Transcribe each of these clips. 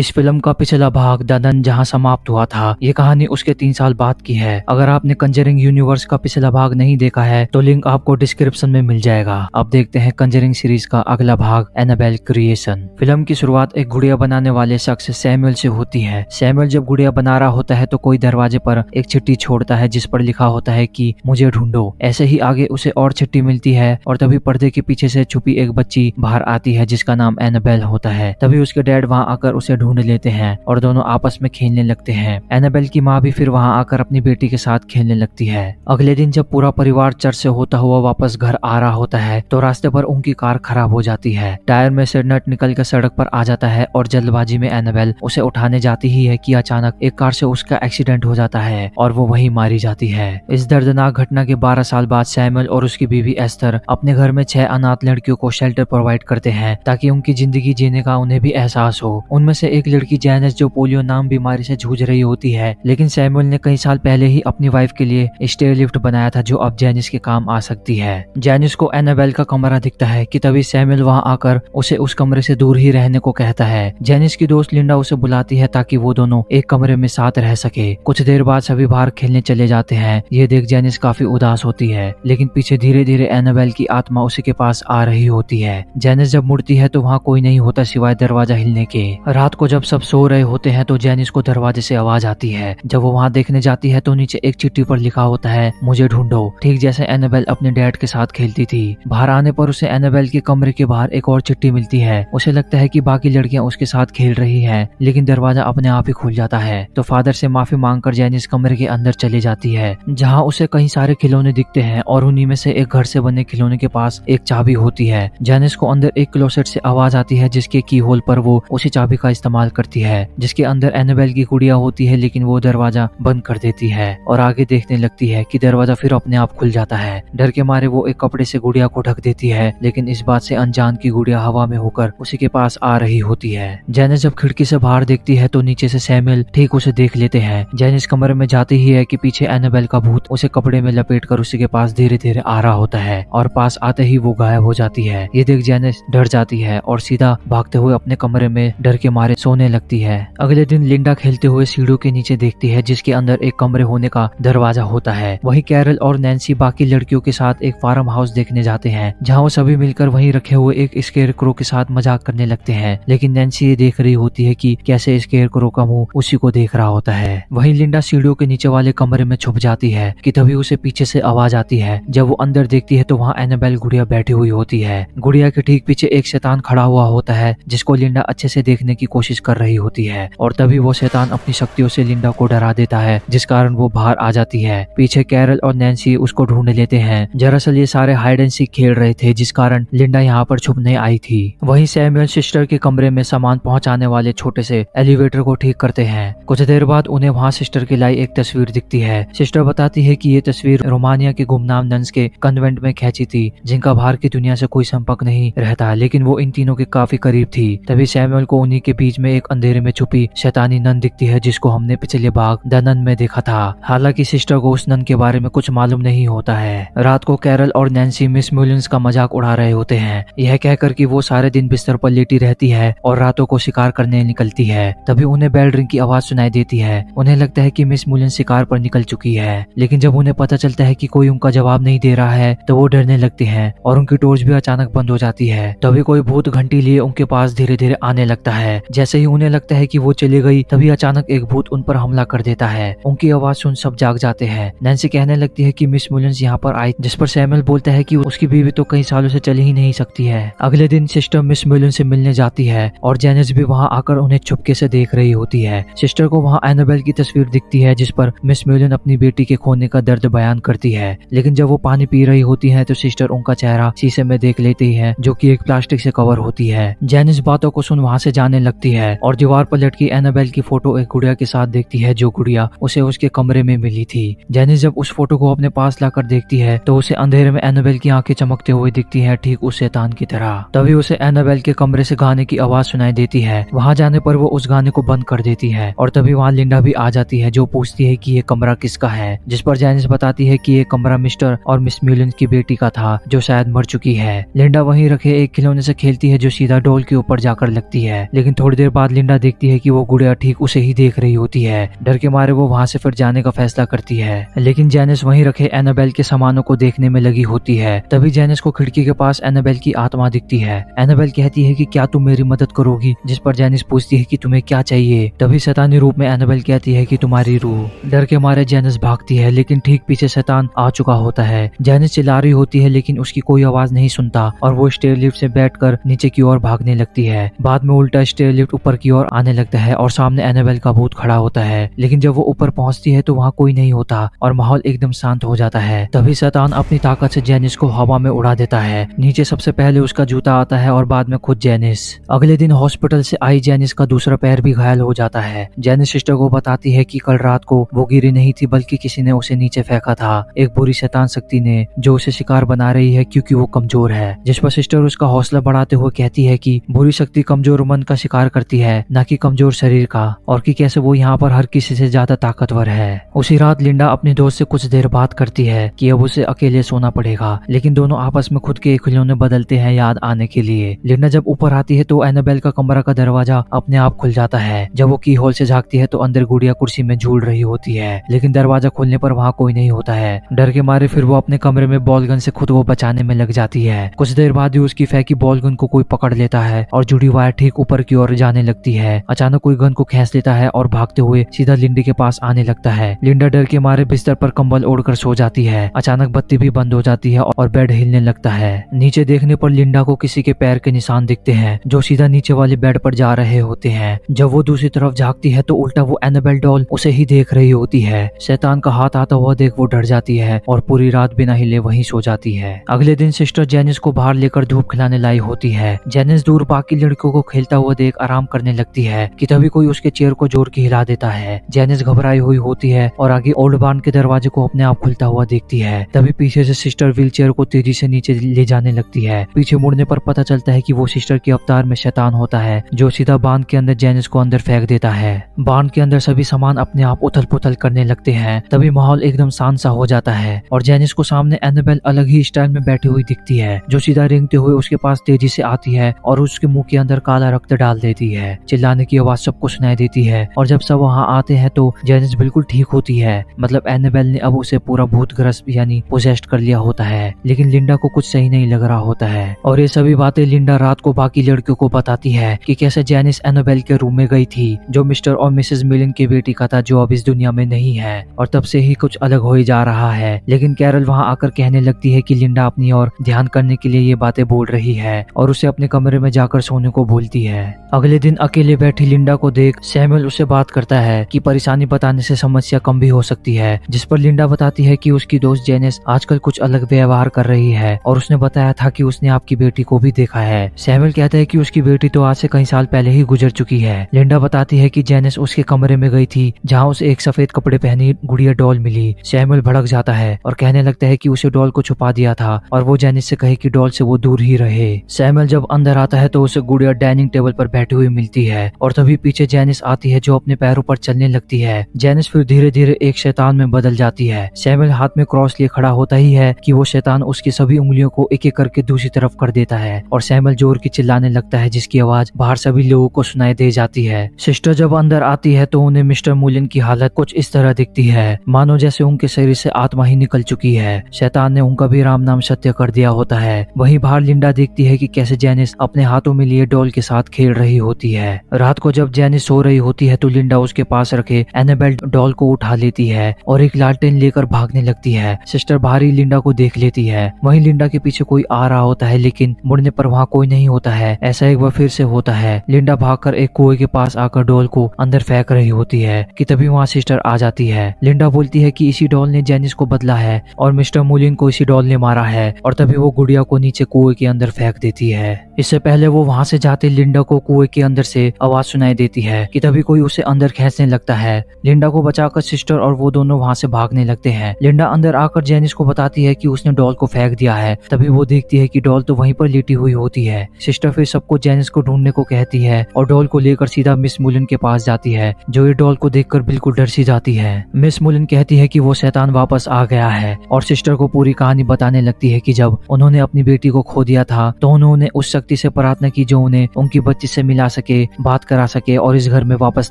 इस फिल्म का पिछला भाग ददन जहां समाप्त हुआ था ये कहानी उसके तीन साल बाद की है अगर आपने कंजरिंग यूनिवर्स का पिछला भाग नहीं देखा है तो लिंक आपको डिस्क्रिप्शन में मिल जाएगा अब देखते हैं कंजरिंग सीरीज का अगला भाग एनाबेल क्रिएशन फिल्म की शुरुआत एक गुड़िया बनाने वाले शख्स सैमुअल से होती है सैमुअल जब गुड़िया बना रहा होता है तो कोई दरवाजे पर एक चिट्ठी छोड़ता है जिस पर लिखा होता है की मुझे ढूंढो ऐसे ही आगे उसे और चिट्ठी मिलती है और तभी पर्दे के पीछे से छुपी एक बच्ची बाहर आती है जिसका नाम एनाबेल होता है तभी उसके डैड वहाँ आकर उसे ढूंढ लेते हैं और दोनों आपस में खेलने लगते हैं एनाबेल की माँ भी फिर वहाँ आकर अपनी बेटी के साथ खेलने लगती है अगले दिन जब पूरा परिवार चर्च से होता हुआ वापस घर आ रहा होता है तो रास्ते पर उनकी कार खराब हो जाती है टायर में से नट निकल कर सड़क पर आ जाता है और जल्दबाजी में एनाबेल उसे उठाने जाती ही है कि अचानक एक कार से उसका एक्सीडेंट हो जाता है और वो वहीं मारी जाती है इस दर्दनाक घटना के 12 साल बाद सैमुअल और उसकी बीवी एस्थर अपने घर में छह अनाथ लड़कियों को शेल्टर प्रोवाइड करते हैं ताकि उनकी जिंदगी जीने का उन्हें भी एहसास हो उनमें से एक लड़की जैनस जो पोलियो नाम बीमारी से जूझ रही होती है लेकिन सैमुअल ने कई साल पहले ही अपनी वाइफ के लिए स्टेयर लिफ्ट बनाया था जो अब जैनिस के काम आ सकती है जैनिस को एनाबेल का कमरा दिखता है कि तभी सैमुअल वहां आकर उसे उस कमरे से दूर ही रहने को कहता है जैनिस की दोस्त लिंडा उसे बुलाती है ताकि वो दोनों एक कमरे में साथ रह सके कुछ देर बाद सभी बाहर खेलने चले जाते हैं ये देख जैनिस काफी उदास होती है लेकिन पीछे धीरे धीरे एनाबेल की आत्मा उसी के पास आ रही होती है जैनिस जब मुड़ती है तो वहाँ कोई नहीं होता सिवाय दरवाजा हिलने के रात को जब सब सो रहे होते हैं तो जैनिस को दरवाजे से आवाज आती है जब वो वहाँ देखने जाती है तो नीचे एक चिट्ठी पर लिखा होता है मुझे ढूंढो ठीक जैसे एनाबेल अपने डैड के साथ खेलती थी बाहर आने पर उसे एनाबेल के कमरे के बाहर एक और चिट्ठी मिलती है उसे लगता है की बाकी लड़कियाँ उसके साथ खेल रही है लेकिन दरवाजा अपने आप ही खुल जाता है तो फादर से माफी कर जैनिस कमरे के अंदर चली जाती है जहाँ उसे कई सारे खिलौने दिखते हैं और उन्हीं में से एक घर से बने खिलौने के पास एक चाबी होती है जैनिस को अंदर एक क्लोसेट से आवाज आती है जिसके की होल पर वो उसी चाबी का इस्तेमाल इस्तेमाल करती है जिसके अंदर एनाबेल की गुड़िया होती है लेकिन वो दरवाजा बंद कर देती है और आगे देखने लगती है की दरवाजा फिर अपने आप खुल जाता है डर के मारे वो एक कपड़े से गुड़िया को ढक देती है लेकिन इस बात से अनजान की गुड़िया हवा में होकर उसी के पास आ रही होती है जैनिस जब खिड़की से बाहर देखती है तो नीचे से सैमिल ठीक उसे देख लेते हैं जैनिस कमरे में जाती ही है कि पीछे एनाबेल का भूत उसे कपड़े में लपेट कर उसी के पास धीरे धीरे आ रहा होता है और पास आते ही वो गायब हो जाती है ये देख जैनिस डर जाती है और सीधा भागते हुए अपने कमरे में डर के मारे सोने लगती है अगले दिन लिंडा खेलते हुए सीढ़ियों के नीचे देखती है जिसके अंदर एक कमरे होने का दरवाजा होता है वही कैरल और नैन्सी बाकी लड़कियों के साथ एक फार्म हाउस देखने जाते हैं जहाँ वो सभी मिलकर वही रखे हुए एक स्केयर क्रो के साथ मजाक करने लगते हैं लेकिन नैन्सी ये देख रही होती है की कैसे स्केयर क्रो का मुंह उसी को देख रहा होता है वही लिंडा सीढ़ियों के नीचे वाले कमरे में छुप जाती है की तभी उसे पीछे से आवाज आती है जब वो अंदर देखती है तो वहाँ एनाबेल गुड़िया बैठी हुई होती है गुड़िया के ठीक पीछे एक शैतान खड़ा हुआ होता है जिसको लिंडा अच्छे से देखने की कोशिश कोशिश कर रही होती है और तभी वो शैतान अपनी शक्तियों से लिंडा को डरा देता है जिस कारण वो बाहर आ जाती है पीछे कैरल और नैन्सी उसको ढूंढ लेते हैं दरअसल ये सारे हाइड एंड सीख खेल रहे थे जिस कारण लिंडा यहाँ पर छुपने आई थी वही सैमुअल सिस्टर के कमरे में सामान पहुंचाने वाले छोटे से एलिवेटर को ठीक करते हैं कुछ देर बाद उन्हें वहाँ सिस्टर की लाई एक तस्वीर दिखती है सिस्टर बताती है की ये तस्वीर रोमानिया के गुमनाम नंस के कन्वेंट में खेची थी जिनका बाहर की दुनिया से कोई संपर्क नहीं रहता लेकिन वो इन तीनों के काफी करीब थी तभी सैमुअल को उन्हीं के बीच बीच में एक अंधेरे में छुपी शैतानी नन दिखती है जिसको हमने पिछले भाग द नन में देखा था हालांकि सिस्टर को उस नन के बारे में कुछ मालूम नहीं होता है रात को कैरल और नैन्सी मिस म्यूलियंस का मजाक उड़ा रहे होते हैं यह कहकर की वो सारे दिन बिस्तर पर लेटी रहती है और रातों को शिकार करने निकलती है तभी उन्हें बेल रिंग की आवाज सुनाई देती है उन्हें लगता है की मिस मुलियन शिकार पर निकल चुकी है लेकिन जब उन्हें पता चलता है की कोई उनका जवाब नहीं दे रहा है तो वो डरने लगते हैं और उनकी टोर्च भी अचानक बंद हो जाती है तभी कोई भूत घंटी लिए उनके पास धीरे धीरे आने लगता है जैसे जैसे ही उन्हें लगता है कि वो चली गई तभी अचानक एक भूत उन पर हमला कर देता है उनकी आवाज सुन सब जाग जाते हैं नैन्सी कहने लगती है कि मिस मुलेंस यहाँ पर आई जिस पर सैमुअल बोलता है कि उसकी बीवी तो कई सालों से चली ही नहीं सकती है अगले दिन सिस्टर मिस मुलेंस से मिलने जाती है और जेनिस भी वहाँ आकर उन्हें चुपके से देख रही होती है सिस्टर को वहाँ एनाबेल की तस्वीर दिखती है जिस पर मिस म्यूलिन अपनी बेटी के खोने का दर्द बयान करती है लेकिन जब वो पानी पी रही होती है तो सिस्टर उनका चेहरा शीशे में देख लेती है जो की एक प्लास्टिक से कवर होती है जेनिस बातों को सुन वहाँ से जाने लगती है है और दीवार पर लटकी एनाबेल की फोटो एक गुड़िया के साथ देखती है जो गुड़िया उसे उसके कमरे में मिली थी जेनिस जब उस फोटो को अपने पास लाकर देखती है तो उसे अंधेरे में एनाबेल की आंखें चमकते हुए दिखती है ठीक उस शैतान की तरह तभी उसे एनाबेल के कमरे से गाने की आवाज सुनाई देती है वहाँ जाने पर वो उस गाने को बंद कर देती है और तभी वहाँ लिंडा भी आ जाती है जो पूछती है की ये कमरा किसका है जिस पर जेनिस बताती है की ये कमरा मिस्टर और मिस म्यूलिन की बेटी का था जो शायद मर चुकी है लिंडा वही रखे एक खिलौने से खेलती है जो सीधा डोल के ऊपर जाकर लगती है लेकिन थोड़ी देर देर बाद लिंडा देखती है कि वो गुड़िया ठीक उसे ही देख रही होती है डर के मारे वो वहाँ से फिर जाने का फैसला करती है लेकिन जेनिस वहीं रखे एनाबेल के सामानों को देखने में लगी होती है तभी जेनिस को खिड़की के पास एनाबेल की आत्मा दिखती है एनाबेल कहती है की क्या तुम मेरी मदद करोगी जिस पर जेनिस पूछती है की तुम्हें क्या चाहिए तभी शैतानी रूप में एनाबेल कहती है की तुम्हारी रूह डर के मारे जेनिस भागती है लेकिन ठीक पीछे शैतान आ चुका होता है जेनिस चिल्ला रही होती है लेकिन उसकी कोई आवाज नहीं सुनता और वो स्टेयर लिफ्ट से बैठकर नीचे की ओर भागने लगती है बाद में उल्टा स्टेयर लिफ्ट ऊपर की ओर आने लगता है और सामने एनाबेल का भूत खड़ा होता है लेकिन जब वो ऊपर पहुंचती है तो वहाँ कोई नहीं होता और माहौल एकदम शांत हो जाता है तभी शैतान अपनी ताकत से जेनिस को हवा में उड़ा देता है नीचे सबसे पहले उसका जूता आता है और बाद में खुद जेनिस अगले दिन हॉस्पिटल से आई जेनिस का दूसरा पैर भी घायल हो जाता है जेनिस सिस्टर को बताती है की कल रात को वो गिरी नहीं थी बल्कि किसी ने उसे नीचे फेंका था एक बुरी शैतान शक्ति ने जो उसे शिकार बना रही है क्योंकि वो कमजोर है जिस पर सिस्टर उसका हौसला बढ़ाते हुए कहती है कि बुरी शक्ति कमजोर मन का शिकार करती करती है न कि कमजोर शरीर का और कि कैसे वो यहाँ पर हर किसी से ज्यादा ताकतवर है उसी रात लिंडा अपने दोस्त से कुछ देर बात करती है कि अब उसे अकेले सोना पड़ेगा लेकिन दोनों आपस में खुद के खिलौने बदलते हैं याद आने के लिए लिंडा जब ऊपर आती है तो एनाबेल का कमरा का दरवाजा अपने आप खुल जाता है जब वो की होल से झाकती है तो अंदर गुड़िया कुर्सी में झूल रही होती है लेकिन दरवाजा खोलने पर वहाँ कोई नहीं होता है डर के मारे फिर वो अपने कमरे में बॉलगन से खुद को बचाने में लग जाती है कुछ देर बाद ही उसकी फैकी बॉलगन को कोई पकड़ लेता है और जुड़ी वायर ठीक ऊपर की ओर जाने आने लगती है अचानक कोई गन को खेस लेता है और भागते हुए सीधा लिंडी के पास आने लगता है लिंडा डर के मारे बिस्तर पर कंबल ओढ़कर सो जाती है अचानक बत्ती भी बंद हो जाती है और बेड हिलने लगता है नीचे देखने पर लिंडा को किसी के पैर के निशान दिखते हैं जो सीधा नीचे वाले बेड पर जा रहे होते हैं जब वो दूसरी तरफ झाकती है तो उल्टा वो एनाबेल डॉल उसे ही देख रही होती है शैतान का हाथ आता हुआ देख वो डर जाती है और पूरी रात बिना हिले वही सो जाती है अगले दिन सिस्टर जेनिस को बाहर लेकर धूप खिलाने लाई होती है जेनिस दूर बाकी लड़कियों को खेलता हुआ देख आराम आराम करने लगती है कि तभी कोई उसके चेयर को जोर के हिला देता है जैनिस घबराई हुई होती है और आगे ओल्ड बार्न के दरवाजे को अपने आप खुलता हुआ देखती है तभी पीछे से सिस्टर व्हील चेयर को तेजी से नीचे ले जाने लगती है पीछे मुड़ने पर पता चलता है की वो सिस्टर के अवतार में शैतान होता है जो सीधा बांध के अंदर जैनिस को अंदर फेंक देता है बांध के अंदर सभी सामान अपने आप उथल पुथल करने लगते हैं तभी माहौल एकदम शांत सा हो जाता है और जैनिस को सामने एनबेल अलग ही स्टाइल में बैठी हुई दिखती है जो सीधा रेंगते हुए उसके पास तेजी से आती है और उसके मुंह के अंदर काला रक्त डाल देती है जाती है चिल्लाने की आवाज सबको सुनाई देती है और जब सब वहाँ आते हैं तो जेनिस बिल्कुल ठीक होती है मतलब एनेबेल ने अब उसे पूरा भूत ग्रस्त यानी पोजेस्ट कर लिया होता है लेकिन लिंडा को कुछ सही नहीं लग रहा होता है और ये सभी बातें लिंडा रात को बाकी लड़कियों को बताती है कि कैसे जेनिस एनोबेल के रूम में गई थी जो मिस्टर और मिसेज मिलिन की बेटी का था जो अब इस दुनिया में नहीं है और तब से ही कुछ अलग हो ही जा रहा है लेकिन कैरल वहाँ आकर कहने लगती है की लिंडा अपनी और ध्यान करने के लिए ये बातें बोल रही है और उसे अपने कमरे में जाकर सोने को बोलती है अगले अगले दिन अकेले बैठी लिंडा को देख सैमुअल उसे बात करता है कि परेशानी बताने से समस्या कम भी हो सकती है जिस पर लिंडा बताती है कि उसकी दोस्त जेनेस आजकल कुछ अलग व्यवहार कर रही है और उसने बताया था कि उसने आपकी बेटी को भी देखा है सैमुअल कहता है कि उसकी बेटी तो आज से कई साल पहले ही गुजर चुकी है लिंडा बताती है कि जेनेस उसके कमरे में गई थी जहाँ उसे एक सफेद कपड़े पहनी गुड़िया डॉल मिली सैमुअल भड़क जाता है और कहने लगता है कि उसे डॉल को छुपा दिया था और वो जेनेस से कहे कि डॉल से वो दूर ही रहे सैमुअल जब अंदर आता है तो उसे गुड़िया डाइनिंग टेबल पर बैठी हुई हुई मिलती है और तभी पीछे जेनिस आती है जो अपने पैरों पर चलने लगती है जेनिस फिर धीरे धीरे एक शैतान में बदल जाती है सैमुअल हाथ में क्रॉस लिए खड़ा होता ही है कि वो शैतान उसकी सभी उंगलियों को एक एक करके दूसरी तरफ कर देता है और सैमुअल जोर की चिल्लाने लगता है जिसकी आवाज बाहर सभी लोगों को सुनाई दे जाती है सिस्टर जब अंदर आती है तो उन्हें मिस्टर मुलिन की हालत कुछ इस तरह दिखती है मानो जैसे उनके शरीर से आत्मा ही निकल चुकी है शैतान ने उनका भी राम नाम सत्य कर दिया होता है वही बाहर लिंडा देखती है कि कैसे जेनिस अपने हाथों में लिए डॉल के साथ खेल रही होती होती है रात को जब जेनिस सो रही होती है तो लिंडा उसके पास रखे एनेबेल डॉल को उठा लेती है और एक लालटेन लेकर भागने लगती है सिस्टर भारी लिंडा को देख लेती है वही लिंडा के पीछे कोई आ रहा होता है लेकिन मुड़ने पर वहाँ कोई नहीं होता है ऐसा एक बार फिर से होता है लिंडा भाग एक कुएं के पास आकर डॉल को अंदर फेंक रही होती है कि तभी वहाँ सिस्टर आ जाती है लिंडा बोलती है कि इसी डॉल ने जेनिस को बदला है और मिस्टर मुलिन को इसी डॉल ने मारा है और तभी वो गुड़िया को नीचे कुएं के अंदर फेंक देती है इससे पहले वो वहाँ से जाते लिंडा को कुएं के अंदर से आवाज सुनाई देती है कि तभी कोई उसे अंदर खेसने लगता है लिंडा को बचाकर सिस्टर और वो दोनों वहाँ से भागने लगते हैं लिंडा अंदर आकर जेनिस को बताती है कि उसने डॉल को फेंक दिया है तभी वो देखती है कि डॉल तो वहीं पर लेटी हुई होती है सिस्टर फिर सबको जेनिस को ढूंढने को कहती है और डॉल को लेकर सीधा मिस मुलिन के पास जाती है जो ये डॉल को देखकर बिल्कुल डर सी जाती है मिस मुलिन कहती है कि वो शैतान वापस आ गया है और सिस्टर को पूरी कहानी बताने लगती है कि जब उन्होंने अपनी बेटी को खो दिया था तो उन्होंने उस शक्ति से प्रार्थना की जो उन्हें उनकी बच्ची से मिला सके बात करा सके और इस घर में वापस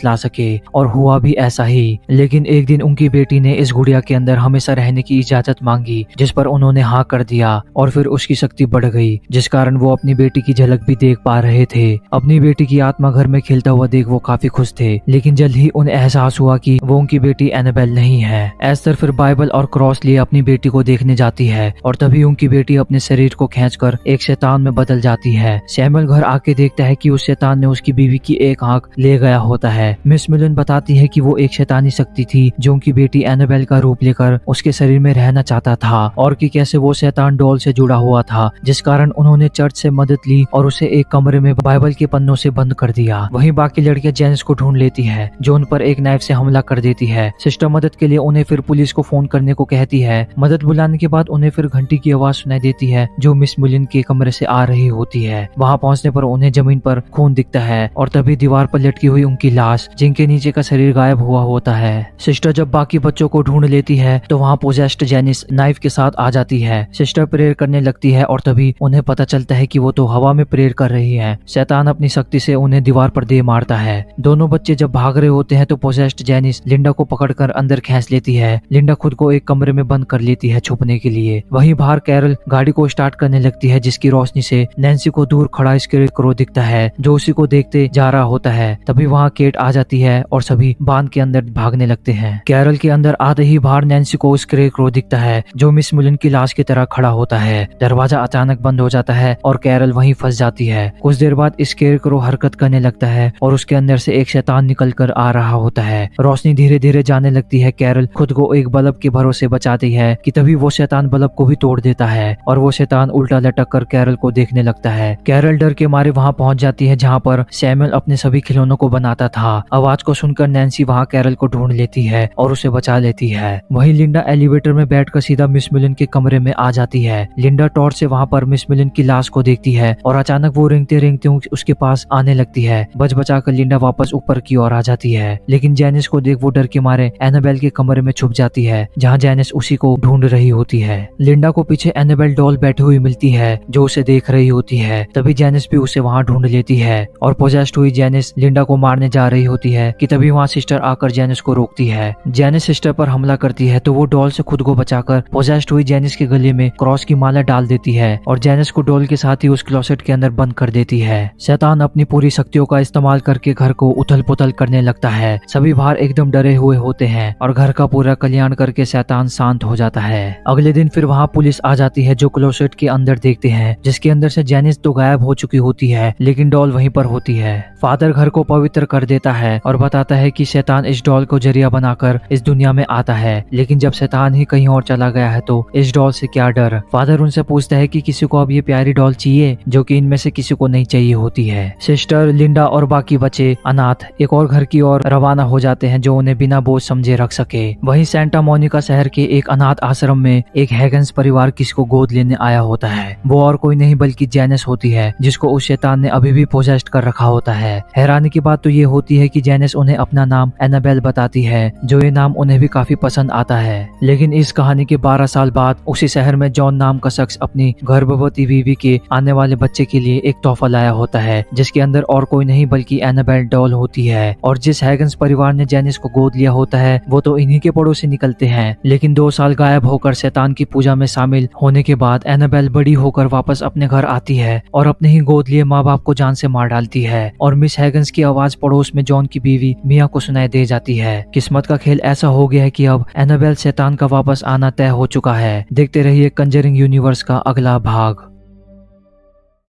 ला सके और हुआ भी ऐसा ही लेकिन एक दिन उनकी बेटी ने इस गुड़िया के अंदर हमेशा रहने की इजाजत मांगी जिस पर उन्होंने हाँ कर दिया और फिर उसकी शक्ति बढ़ गई जिस कारण वो अपनी बेटी की झलक भी देख पा रहे थे अपनी बेटी की आत्मा घर में खेलता हुआ देख वो काफी खुश थे लेकिन जल्द ही उन्हें एहसास हुआ की वो उनकी बेटी एनबेल नहीं है एस्तर फिर बाइबल और क्रॉस लिए अपनी बेटी को देखने जाती है और तभी उनकी बेटी अपने शरीर को खींचकर एक शैतान में बदल जाती है सैमुअल घर आके देखता है कि उस शैतान ने उसकी बीवी की एक आंख ले गया होता है मिस मिलन बताती है कि वो एक शैतानी शक्ति थी जो उनकी बेटी एनाबेल का रूप लेकर उसके शरीर में रहना चाहता था और कि कैसे वो शैतान डॉल से जुड़ा हुआ था जिस कारण उन्होंने चर्च से मदद ली और उसे एक कमरे में बाइबल के पन्नों से बंद कर दिया वही बाकी लड़कियां जेन्स को ढूंढ लेती है जो उन पर एक नाइफ से हमला कर देती है सिस्टर मदद के लिए उन्हें फिर पुलिस को फोन करने को कहती है मदद बुलाने के बाद उन्हें फिर घंटी की आवाज सुनाई देती है जो मिस मिलन के कमरे से आ रही होती है वहाँ पहुँचने पर उन्हें जमीन पर खून दिखता दिखता है और तभी दीवार पर लटकी हुई उनकी लाश जिनके नीचे का शरीर गायब हुआ होता है सिस्टर जब बाकी बच्चों को ढूंढ लेती है तो वहाँ पोजेस्ट जेनिस नाइफ के साथ आ जाती है सिस्टर प्रेयर करने लगती है और तभी उन्हें पता चलता है की वो तो हवा में प्रेयर कर रही है शैतान अपनी शक्ति से उन्हें दीवार पर दे मारता है दोनों बच्चे जब भाग रहे होते हैं तो पोजेस्ट जेनिस लिंडा को पकड़कर अंदर खेस लेती है लिंडा खुद को एक कमरे में बंद कर लेती है छुपने के लिए वहीं बाहर कैरल गाड़ी को स्टार्ट करने लगती है जिसकी रोशनी से नैन्सी को दूर खड़ा इसके क्रो दिखता है जो उसी को देखते जा रहा होता है तभी वहाँ केट आ जाती है और सभी बांध के अंदर भागने लगते हैं कैरल के अंदर आते ही बाहर नैन्सी को उस क्रे क्रो दिखता है जो मिस मुलिन की लाश की तरह खड़ा होता है दरवाजा अचानक बंद हो जाता है और कैरल वही फंस जाती है कुछ देर बाद इस केर क्रो हरकत करने लगता है और उसके अंदर से एक शैतान निकल कर आ रहा होता है रोशनी धीरे धीरे जाने लगती है कैरल खुद को एक बल्ब के भरोसे बचाती है कि तभी वो शैतान बल्ब को भी तोड़ देता है और वो शैतान उल्टा लटक कर कैरल को देखने लगता है कैरल डर के मारे वहाँ पहुँच जाती है जहाँ पर पर सैमुअल अपने सभी खिलौनों को बनाता था आवाज को सुनकर नैन्सी वहाँ कैरल को ढूंढ लेती है और उसे बचा लेती है वही लिंडा एलिवेटर में बैठकर सीधा मिस मिलिन के कमरे में आ जाती है लिंडा टॉर्च से वहाँ पर मिस मिलिन की लाश को देखती है और अचानक वो रेंगते रेंगते उसके पास आने लगती है बच बचा कर लिंडा वापस ऊपर की ओर आ जाती है लेकिन जेनिस को देख वो डर के मारे एनाबेल के कमरे में छुप जाती है जहाँ जेनिस उसी को ढूंढ रही होती है लिंडा को पीछे एनाबेल डॉल बैठी हुई मिलती है जो उसे देख रही होती है तभी जेनिस भी उसे वहाँ ढूंढ लेती है और पोजेस्ट हुई जेनिस लिंडा को मारने जा रही होती है कि तभी वहाँ सिस्टर आकर जेनिस को रोकती है जेनिस सिस्टर पर हमला करती है तो वो डॉल से खुद को बचाकर पोजेस्ट हुई जेनिस के गले में क्रॉस की माला डाल देती है और जेनिस को डॉल के साथ ही उस क्लोसेट के अंदर बंद कर देती है शैतान अपनी पूरी शक्तियों का इस्तेमाल करके घर को उथल पुथल करने लगता है सभी बाहर एकदम डरे हुए होते हैं और घर का पूरा कल्याण करके शैतान शांत हो जाता है अगले दिन फिर वहाँ पुलिस आ जाती है जो क्लोसेट के अंदर देखते हैं जिसके अंदर से जेनिस तो गायब हो चुकी होती है लेकिन डॉल वहीं पर होती है फादर घर को पवित्र कर देता है और बताता है कि शैतान इस डॉल को जरिया बनाकर इस दुनिया में आता है लेकिन जब शैतान ही कहीं और चला गया है तो इस डॉल से क्या डर फादर उनसे पूछता है कि किसी को अब ये प्यारी डॉल चाहिए जो कि इनमें से किसी को नहीं चाहिए होती है सिस्टर लिंडा और बाकी बच्चे अनाथ एक और घर की ओर रवाना हो जाते हैं जो उन्हें बिना बोझ समझे रख सके वही सेंटा मोनिका शहर के एक अनाथ आश्रम में एक हैगन्स परिवार किसी को गोद लेने आया होता है वो और कोई नहीं बल्कि जेनेस होती है जिसको उस शैतान ने अभी भी पोजेस्ट कर रखा होता है हैरानी की बात तो ये होती है कि जेनिस उन्हें अपना नाम एनाबेल बताती है जो ये नाम उन्हें भी काफी पसंद आता है लेकिन इस कहानी के 12 साल बाद उसी शहर में जॉन नाम का शख्स अपनी गर्भवती बीवी के आने वाले बच्चे के लिए एक तोहफा लाया होता है जिसके अंदर और कोई नहीं बल्कि एनाबेल डॉल होती है और जिस हैगन्स परिवार ने जेनिस को गोद लिया होता है वो तो इन्हीं के पड़ोस से निकलते हैं लेकिन दो साल गायब होकर शैतान की पूजा में शामिल होने के बाद एनाबेल बड़ी होकर वापस अपने घर आती है और अपने ही गोद लिए माँ बाप को जान से मार डालती होती है और मिस हैगन्स की आवाज पड़ोस में जॉन की बीवी मिया को सुनाई दे जाती है किस्मत का खेल ऐसा हो गया है कि अब एनाबेल शैतान का वापस आना तय हो चुका है देखते रहिए कंजरिंग यूनिवर्स का अगला भाग